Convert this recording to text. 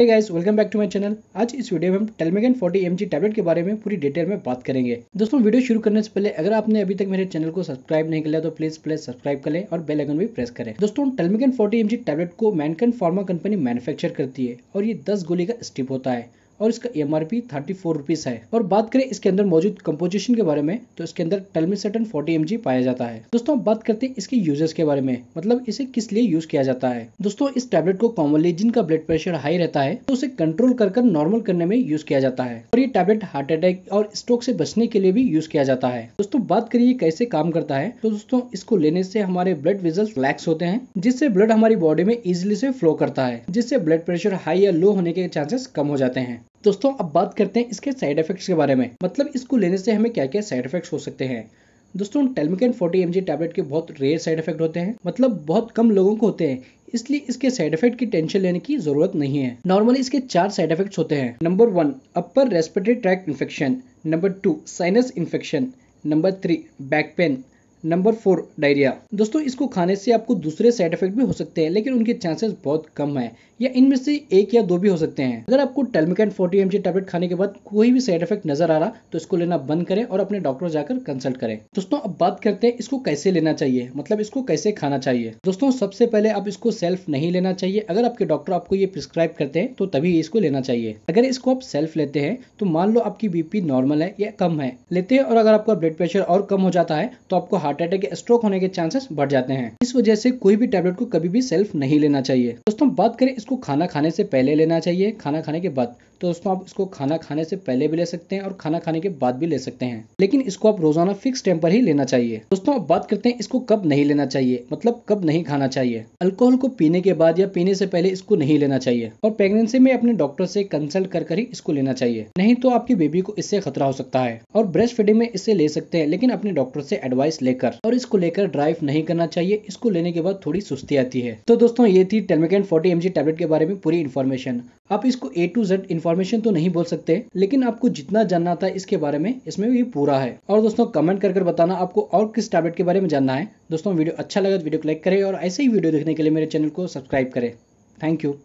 hey guys welcome back to my channel आज इस video में हम टेलमेगन 40 एम टैबलेट के बारे में पूरी डिटेल में बात करेंगे दोस्तों वीडियो शुरू करने से पहले अगर आपने अभी तक मेरे चैनल को सब्सक्राइब नहीं किया तो प्लीज प्लीज सब्सक्राइब करें और बेल आइकन भी प्रेस करें दोस्तों टेलमेगन 40 एम टैबलेट को मैनकन फार्मा कंपनी मैन्युफैक्चर करती है और ये दस गोली का स्टिप होता है और इसका M R P thirty four rupees है और बात करें इसके अंदर मौजूद कंपोजिशन के बारे में तो इसके अंदर सेटन फोर्टी एम जी पाया जाता है दोस्तों बात करते हैं इसके यूजेस के बारे में मतलब इसे किस लिए यूज किया जाता है दोस्तों इस टैबलेट को कॉमनली जिनका ब्लड प्रेशर हाई रहता है तो उसे कंट्रोल कर कर नॉर्मल करने में यूज किया जाता है और ये टैबलेट हार्ट अटैक और स्ट्रोक से बचने के लिए भी यूज किया जाता है दोस्तों बात करिए कैसे काम करता है तो दोस्तों इसको लेने से हमारे ब्लड वेजल्स रिलैक्स होते हैं जिससे ब्लड हमारी बॉडी में इजिली से फ्लो करता है जिससे ब्लड प्रेशर हाई या लो होने के चांसेस कम हो जाते हैं दोस्तों अब बात करते हैं इसके साइड इफेक्ट्स के बारे में मतलब इसको लेने से हमें क्या क्या साइड इफेक्ट्स हो सकते हैं दोस्तों टेलमिकन 40 एम टैबलेट के बहुत रेयर साइड इफेक्ट होते हैं मतलब बहुत कम लोगों को होते हैं इसलिए इसके साइड इफेक्ट की टेंशन लेने की जरूरत नहीं है नॉर्मली इसके चार साइड इफेक्ट्स होते हैं number one upper respiratory tract infection number two sinus infection number three back pain number four diarrhoea दोस्तों इसको खाने से आपको दूसरे साइड इफेक्ट भी हो सकते हैं लेकिन उनके चांसेस बहुत कम है या इनमें से एक या दो भी हो सकते हैं अगर आपको टेलमिकन फोर्टी एम टैबलेट खाने के बाद कोई भी साइड इफेक्ट नजर आ रहा तो इसको लेना बंद करें और अपने डॉक्टर जाकर कंसल्ट करें दोस्तों अब बात करते हैं इसको कैसे लेना चाहिए मतलब इसको कैसे खाना चाहिए दोस्तों सबसे पहले आप इसको सेल्फ नहीं लेना चाहिए अगर आपके डॉक्टर आपको ये प्रिस्क्राइब करते हैं तो तभी इसको लेना चाहिए अगर इसको आप सेल्फ लेते हैं तो मान लो आपकी बीपी नॉर्मल है या कम है लेते हैं और अगर आपका ब्लड प्रेशर और कम हो जाता है तो आपको हार्ट अटैक या स्ट्रोक होने के चांसेस बढ़ जाते हैं इस वजह से कोई भी टैबलेट को कभी भी सेल्फ नहीं लेना चाहिए दोस्तों बात करें इसको खाना खाने से पहले लेना चाहिए खाना खाने के बाद तो दोस्तों आप इसको खाना खाने से पहले भी ले सकते हैं और खाना खाने के बाद भी ले सकते हैं लेकिन इसको आप रोजाना फिक्स टाइम पर ही लेना चाहिए दोस्तों अब बात करते हैं इसको कब नहीं लेना चाहिए मतलब कब नहीं खाना चाहिए अल्कोहल को पीने के बाद या पीने से पहले इसको नहीं लेना चाहिए और प्रेगनेंसी में अपने डॉक्टर से कंसल्ट कर कर ही इसको लेना चाहिए नहीं तो आपकी बेबी को इससे खतरा हो सकता है और ब्रेस्ट फीडिंग में इसे ले सकते हैं लेकिन अपने डॉक्टर से एडवाइस लेकर और इसको लेकर ड्राइव नहीं करना चाहिए इसको लेने के बाद थोड़ी सुस्ती आती है तो दोस्तों ये थी टेलमेकेंट फोर्टी एम टेबलेट के बारे में पूरी इन्फॉर्मेशन आप इसको ए टू जेड इन्फॉर्मेशन तो नहीं बोल सकते लेकिन आपको जितना जानना था इसके बारे में इसमें भी पूरा है और दोस्तों कमेंट कर बताना आपको और किस टैबलेट के बारे में जानना है दोस्तों वीडियो अच्छा लगा तो वीडियो को लाइक करें और ऐसे ही वीडियो देखने के लिए मेरे चैनल को सब्सक्राइब करें थैंक यू